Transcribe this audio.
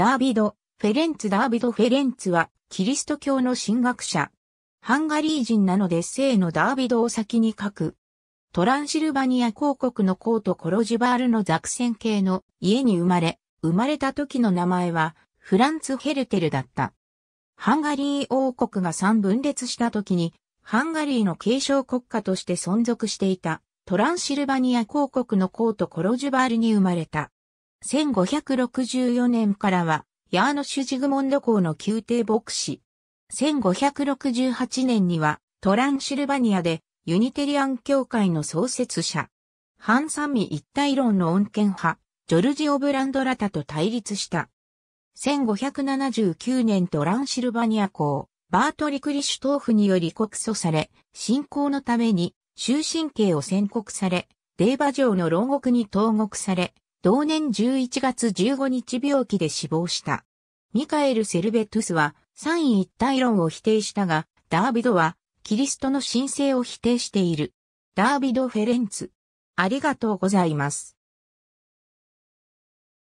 ダービド・フェレンツダービド・フェレンツは、キリスト教の神学者。ハンガリー人なので聖のダービドを先に書く。トランシルバニア公国のコート・コロジバールのザクセン系の家に生まれ、生まれた時の名前は、フランツ・ヘルテルだった。ハンガリー王国が3分裂した時に、ハンガリーの継承国家として存続していた、トランシルバニア公国のコート・コロジュバールに生まれた。1564年からは、ヤーノシュ・ジグモンド校の宮廷牧師。1568年には、トランシルバニアで、ユニテリアン教会の創設者。ハンサミ一体論の恩恵派、ジョルジオ・ブランドラタと対立した。1579年トランシルバニア公、バートリクリシュトーフにより告訴され、信仰のために終身刑を宣告され、デーバ城の牢獄に投獄され、同年11月15日病気で死亡した。ミカエル・セルベトゥスは三位一体論を否定したが、ダービドはキリストの神聖を否定している。ダービド・フェレンツ。ありがとうございます。